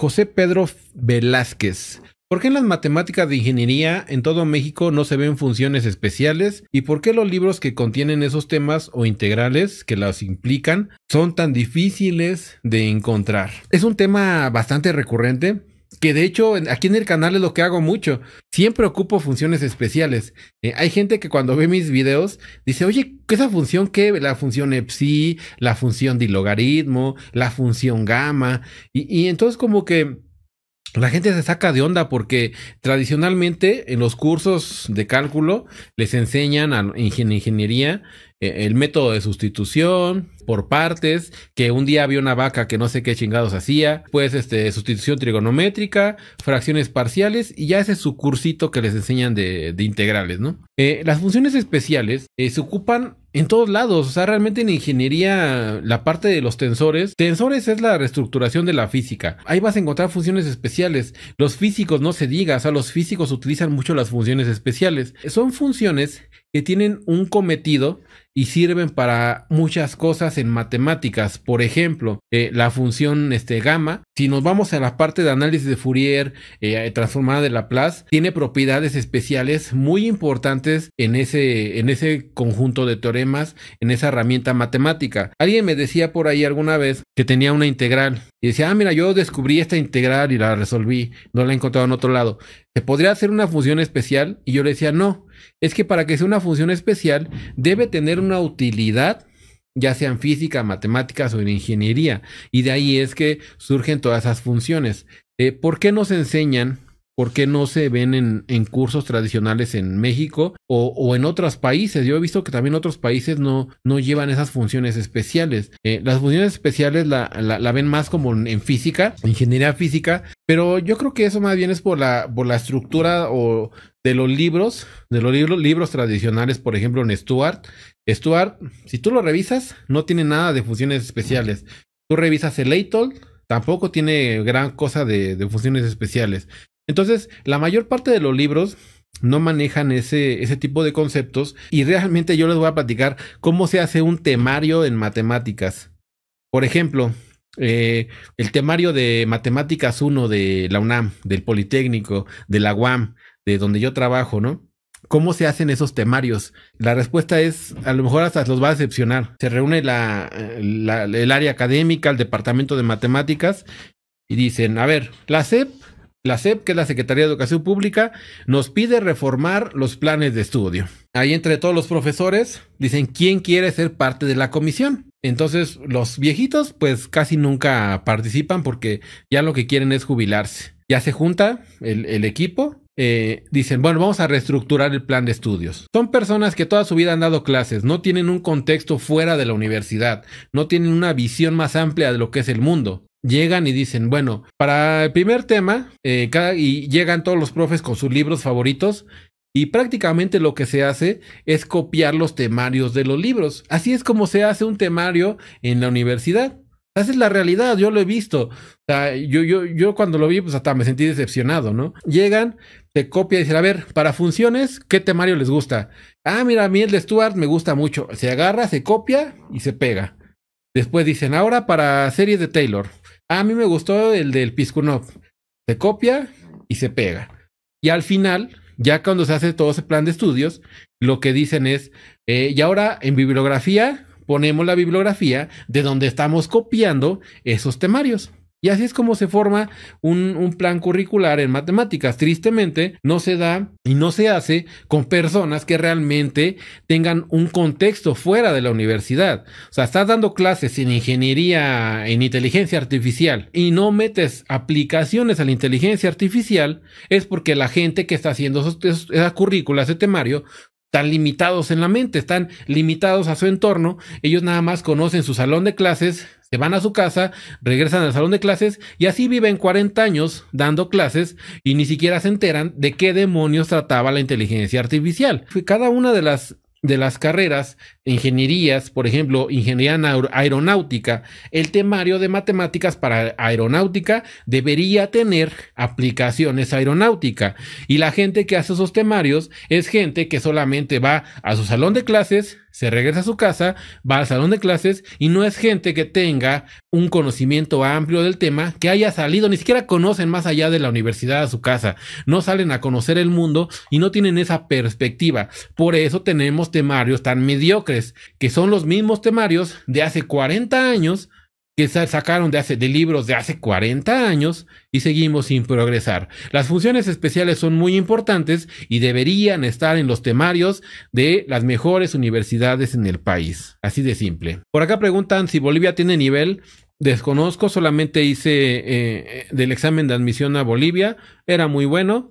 José Pedro Velázquez. ¿Por qué en las matemáticas de ingeniería en todo México no se ven funciones especiales? ¿Y por qué los libros que contienen esos temas o integrales que las implican son tan difíciles de encontrar? Es un tema bastante recurrente que de hecho aquí en el canal es lo que hago mucho. Siempre ocupo funciones especiales. Eh, hay gente que cuando ve mis videos dice, oye, ¿esa función qué? La función EPSI, la función de logaritmo, la función gamma. Y, entonces como que... La gente se saca de onda porque tradicionalmente en los cursos de cálculo les enseñan a, en ingeniería eh, el método de sustitución, por partes, que un día había una vaca que no sé qué chingados hacía, pues este, sustitución trigonométrica, fracciones parciales y ya ese es su cursito que les enseñan de, integrales, ¿no? Eh, las funciones especiales eh, se ocupan en todos lados, o sea, realmente en ingeniería, la parte de los tensores, tensores es la reestructuración de la física. Ahí vas a encontrar funciones especiales. Los físicos, no se diga, o sea, los físicos utilizan mucho las funciones especiales. Son funciones que tienen un cometido y sirven para muchas cosas en matemáticas, por ejemplo, eh, la función este, gamma, si nos vamos a la parte de análisis de Fourier eh, transformada de Laplace, tiene propiedades especiales muy importantes en ese, en ese conjunto de teoremas, en esa herramienta matemática. Alguien me decía por ahí alguna vez que tenía una integral y decía, ah, mira, yo descubrí esta integral y la resolví, no la he encontrado en otro lado. ¿Se podría hacer una función especial? Y yo le decía, no, es que para que sea una función especial debe tener una utilidad ya sean física, matemáticas o en ingeniería. Y de ahí es que surgen todas esas funciones. Eh, ¿Por qué nos enseñan ¿Por qué no se ven en, cursos tradicionales en México o, en otros países? Yo he visto que también otros países no, no llevan esas funciones especiales. Eh, las funciones especiales la, ven más como en física, ingeniería física, pero yo creo que eso más bien es por la, por la estructura de los libros, de los libros, libros tradicionales, por ejemplo, en Stuart. Stuart, si tú lo revisas, no tiene nada de funciones especiales. Tú revisas el Atoll, tampoco tiene gran cosa de funciones especiales. Entonces, la mayor parte de los libros no manejan ese, tipo de conceptos y realmente yo les voy a platicar cómo se hace un temario en matemáticas. Por ejemplo, eh, el temario de Matemáticas 1 de la UNAM, del Politécnico, de la UAM, de donde yo trabajo, ¿no? ¿Cómo se hacen esos temarios? La respuesta es, a lo mejor hasta los va a decepcionar. Se reúne el área académica, el departamento de matemáticas, y dicen, a ver, la CEP la SEP, que es la Secretaría de Educación Pública, nos pide reformar los planes de estudio. Ahí entre todos los profesores dicen quién quiere ser parte de la comisión. Entonces los viejitos pues casi nunca participan porque ya lo que quieren es jubilarse. Ya se junta el, equipo eh, dicen, bueno, vamos a reestructurar el plan de estudios. Son personas que toda su vida han dado clases, no tienen un contexto fuera de la universidad, no tienen una visión más amplia de lo que es el mundo llegan y dicen, bueno, para el primer tema, eh, y llegan todos los profes con sus libros favoritos. Y prácticamente lo que se hace es copiar los temarios de los libros. Así es como se hace un temario en la universidad. Esa es la realidad, yo lo he visto. yo, yo, yo cuando lo vi, pues hasta me sentí decepcionado, ¿no? Llegan, se copia y dicen, a ver, para funciones, ¿qué temario les gusta? Ah, mira, a mí el de Stuart me gusta mucho. Se agarra, se copia y se pega. Después dicen, ahora para series de Taylor. Ah, a mí me gustó el del Piskunov. Se copia y se pega. Y al final, ya cuando se hace todo ese plan de estudios, lo que dicen es, eh, y ahora en bibliografía ponemos la bibliografía de donde estamos copiando esos temarios. Y así es como se forma un, plan curricular en matemáticas. Tristemente, no se da y no se hace con personas que realmente tengan un contexto fuera de la universidad. O sea, estás dando clases en ingeniería, en inteligencia artificial y no metes aplicaciones a la inteligencia artificial, es porque la gente que está haciendo esos, esas currículas de temario están limitados en la mente, están limitados a su entorno, ellos nada más conocen su salón de clases, se van a su casa, regresan al salón de clases y así viven 40 años dando clases y ni siquiera se enteran de qué demonios trataba la inteligencia artificial. Cada una de las de las carreras, ingenierías, por ejemplo, ingeniería aeronáutica, el temario de matemáticas para aeronáutica debería tener aplicaciones aeronáutica. Y la gente que hace esos temarios es gente que solamente va a su salón de clases, se regresa a su casa, va al salón de clases y no es gente que tenga un conocimiento amplio del tema, que haya salido, ni siquiera conocen más allá de la universidad a su casa, no salen a conocer el mundo y no tienen esa perspectiva. Por eso tenemos temarios tan mediocres, que son los mismos temarios de hace 40 años que sacaron de, hace, de libros de hace 40 años y seguimos sin progresar. Las funciones especiales son muy importantes y deberían estar en los temarios de las mejores universidades en el país. Así de simple. Por acá preguntan si Bolivia tiene nivel. Desconozco, solamente hice eh, eh, del examen de admisión a Bolivia. Era muy bueno.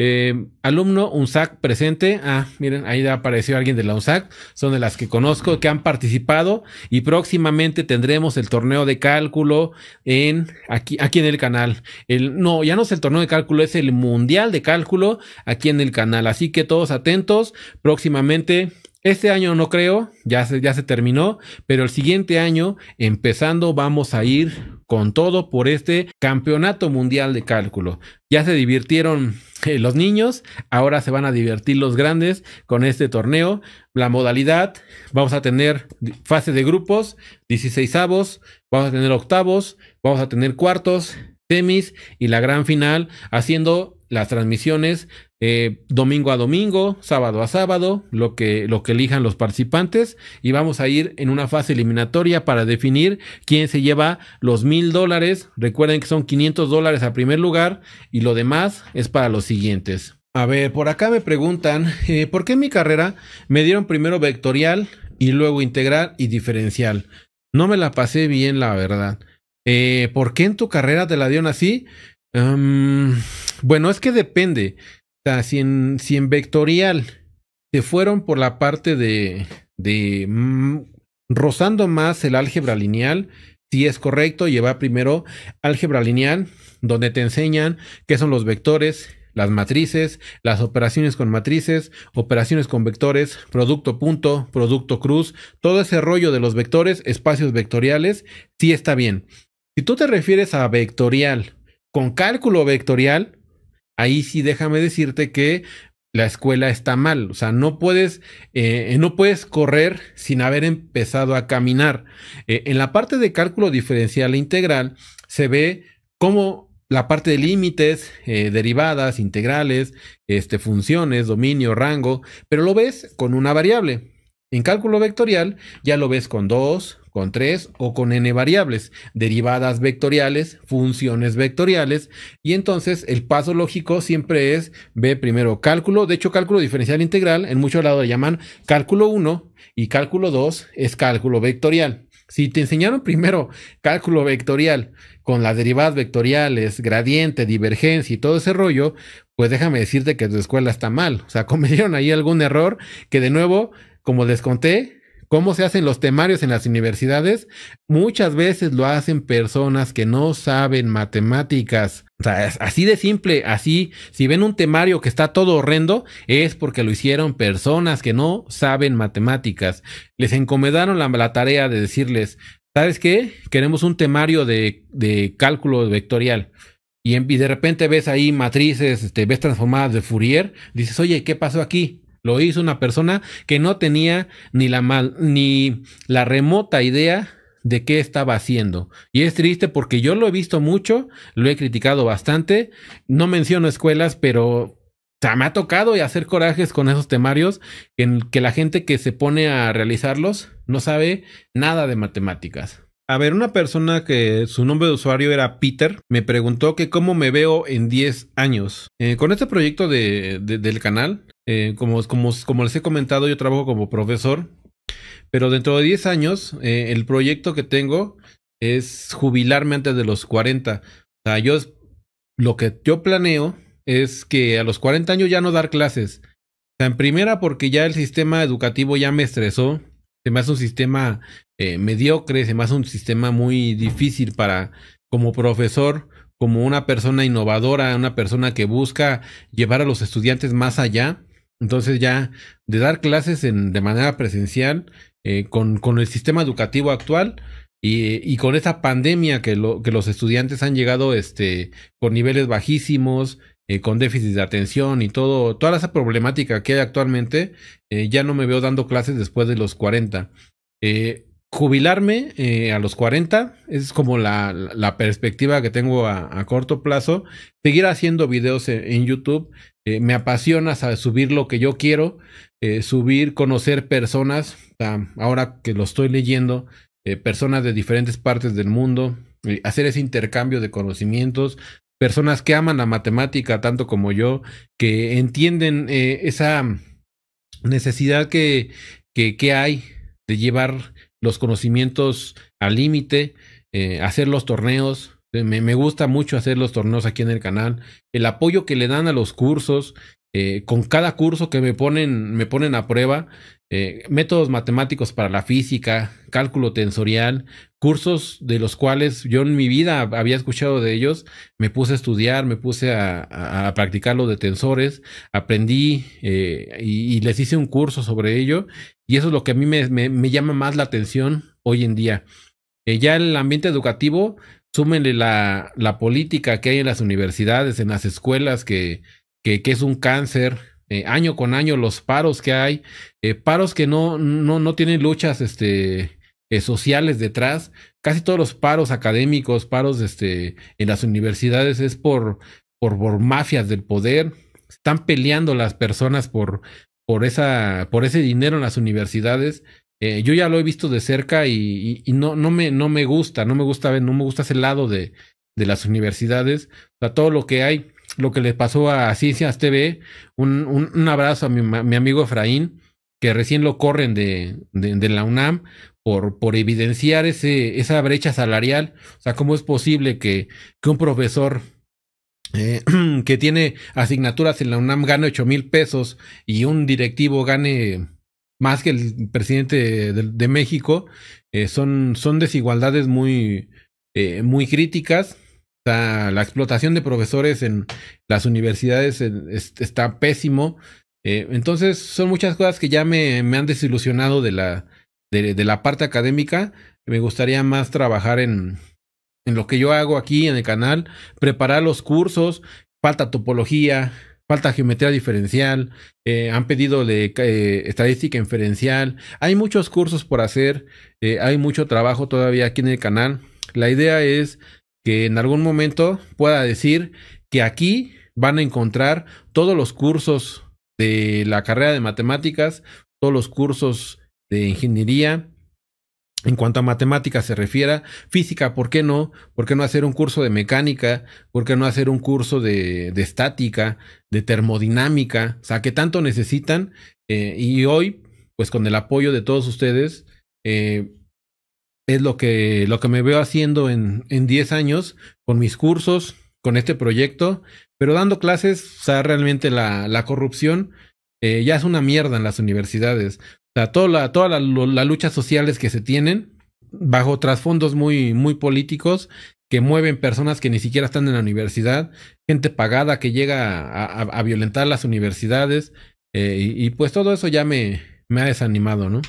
Eh, alumno UNSAC presente. Ah, miren, ahí apareció alguien de la UNSAC. Son de las que conozco, que han participado. Y próximamente tendremos el torneo de cálculo en aquí, aquí en el canal. El, no, ya no es el torneo de cálculo, es el mundial de cálculo aquí en el canal. Así que todos atentos. Próximamente este año no creo, ya se, ya se terminó, pero el siguiente año, empezando, vamos a ir con todo por este campeonato mundial de cálculo. Ya se divirtieron eh, los niños, ahora se van a divertir los grandes con este torneo. La modalidad, vamos a tener fase de grupos, 16avos, vamos a tener octavos, vamos a tener cuartos, semis y la gran final, haciendo las transmisiones eh, domingo a domingo, sábado a sábado, lo que, lo que elijan los participantes y vamos a ir en una fase eliminatoria para definir quién se lleva los mil dólares. Recuerden que son 500 dólares a primer lugar y lo demás es para los siguientes. A ver, por acá me preguntan, eh, ¿por qué en mi carrera me dieron primero vectorial y luego integral y diferencial? No me la pasé bien, la verdad. Eh, ¿Por qué en tu carrera te la dieron así? bueno, es que depende. O sea, si en, vectorial te fueron por la parte de, de mm, rozando más el álgebra lineal, si es correcto lleva primero álgebra lineal, donde te enseñan qué son los vectores, las matrices, las operaciones con matrices, operaciones con vectores, producto punto, producto cruz, todo ese rollo de los vectores, espacios vectoriales, sí está bien. Si tú te refieres a vectorial con cálculo vectorial, ahí sí déjame decirte que la escuela está mal. O sea, no puedes, eh, no puedes correr sin haber empezado a caminar. Eh, en la parte de cálculo diferencial e integral se ve como la parte de límites, eh, derivadas, integrales, este, funciones, dominio, rango, pero lo ves con una variable. En cálculo vectorial ya lo ves con dos, con tres o con n variables, derivadas vectoriales, funciones vectoriales, y entonces el paso lógico siempre es ve primero cálculo, de hecho cálculo diferencial integral, en muchos lados le llaman cálculo 1 y cálculo 2 es cálculo vectorial. Si te enseñaron primero cálculo vectorial con las derivadas vectoriales, gradiente, divergencia y todo ese rollo, pues déjame decirte que tu escuela está mal. O sea, cometieron ahí algún error que de nuevo, como les conté, cómo se hacen los temarios en las universidades, muchas veces lo hacen personas que no saben matemáticas. O sea, así de simple, así, si ven un temario que está todo horrendo, es porque lo hicieron personas que no saben matemáticas. Les encomendaron la, tarea de decirles, ¿sabes qué? Queremos un temario de, cálculo vectorial. Y, de repente ves ahí matrices, este, ves transformadas de Fourier, dices, oye, ¿qué pasó aquí? Lo hizo una persona que no tenía ni la, mal, ni la remota idea de qué estaba haciendo. Y es triste porque yo lo he visto mucho, lo he criticado bastante, no menciono escuelas, pero me ha tocado y hacer corajes con esos temarios en que la gente que se pone a realizarlos no sabe nada de matemáticas. A ver, una persona que su nombre de usuario era Peter me preguntó que cómo me veo en 10 años. Eh, con este proyecto del canal eh, como, como, les he comentado, yo trabajo como profesor, pero dentro de 10 años, eh, el proyecto que tengo es jubilarme antes de los 40. O sea, yo lo que yo planeo es que a los 40 años ya no dar clases. O sea, en primera, porque ya el sistema educativo ya me estresó. Se me hace un sistema eh, mediocre, se me hace un sistema muy difícil para, como profesor, como una persona innovadora, una persona que busca llevar a los estudiantes más allá entonces ya de dar clases en, de manera presencial eh, con, con, el sistema educativo actual y, eh, y con esa pandemia que, lo, que, los estudiantes han llegado este, con niveles bajísimos, eh, con déficit de atención y todo, toda esa problemática que hay actualmente, ya no me veo dando clases después de los 40. jubilarme a los 40 es como la, la perspectiva que tengo a, corto plazo. Seguir haciendo videos en YouTube, eh, me apasiona subir lo que yo quiero, eh, subir, conocer personas, ahora que lo estoy leyendo, eh, personas de diferentes partes del mundo, hacer ese intercambio de conocimientos, personas que aman la matemática tanto como yo, que entienden esa necesidad que, hay de llevar los conocimientos al límite, hacer los torneos, eh, me, gusta mucho hacer los torneos aquí en el canal. El apoyo que le dan a los cursos. Eh, con cada curso que me ponen, me ponen a prueba. Eh, métodos matemáticos para la física, cálculo tensorial, cursos de los cuales yo en mi vida había escuchado de ellos, me puse a estudiar, me puse a, practicar lo de tensores, aprendí y, les hice un curso sobre ello y eso es lo que a mí me, llama más la atención hoy en día. ya el ambiente educativo súmenle la, política que hay en las universidades, en las escuelas, que, es un cáncer. Eh, año con año los paros que hay, eh, paros que no, tienen luchas este, eh, sociales detrás. Casi todos los paros académicos, paros este, en las universidades es por, por, por mafias del poder. Están peleando las personas por, por, esa, por ese dinero en las universidades eh, yo ya lo he visto de cerca y, no, no, me, no me gusta, no me gusta, no me gusta ese lado de, las universidades, o sea, todo lo que hay, lo que le pasó a Ciencias TV, un, abrazo a mi, amigo Efraín, que recién lo corren de, la UNAM por, por evidenciar ese, esa brecha salarial, o sea, cómo es posible que, un profesor eh, que tiene asignaturas en la UNAM gane 8 mil pesos y un directivo gane más que el presidente de, México, eh, son, son desigualdades muy, eh, muy críticas. la explotación de profesores en las universidades eh, está pésimo. entonces, son muchas cosas que ya me, han desilusionado de la, de la parte académica. Me gustaría más trabajar en, en lo que yo hago aquí en el canal, preparar los cursos, falta topología, falta geometría diferencial, eh, han pedido eh, estadística inferencial, hay muchos cursos por hacer, eh, hay mucho trabajo todavía aquí en el canal. La idea es que en algún momento pueda decir que aquí van a encontrar todos los cursos de la carrera de matemáticas, todos los cursos de ingeniería, en cuanto a matemáticas se refiera, física, ¿por qué no? ¿Por qué no hacer un curso de mecánica? ¿Por qué no hacer un curso de, estática, de termodinámica? O sea, que tanto necesitan. Eh, y hoy, pues con el apoyo de todos ustedes, eh, es lo que, lo que me veo haciendo en, 10 años con mis cursos, con este proyecto, pero dando clases, o sea, realmente la, corrupción eh, ya es una mierda en las universidades sea, todas las luchas sociales que se tienen bajo trasfondos muy, muy políticos que mueven personas que ni siquiera están en la universidad, gente pagada que llega a, violentar las universidades eh, y, y, pues todo eso ya me, me ha desanimado, ¿no?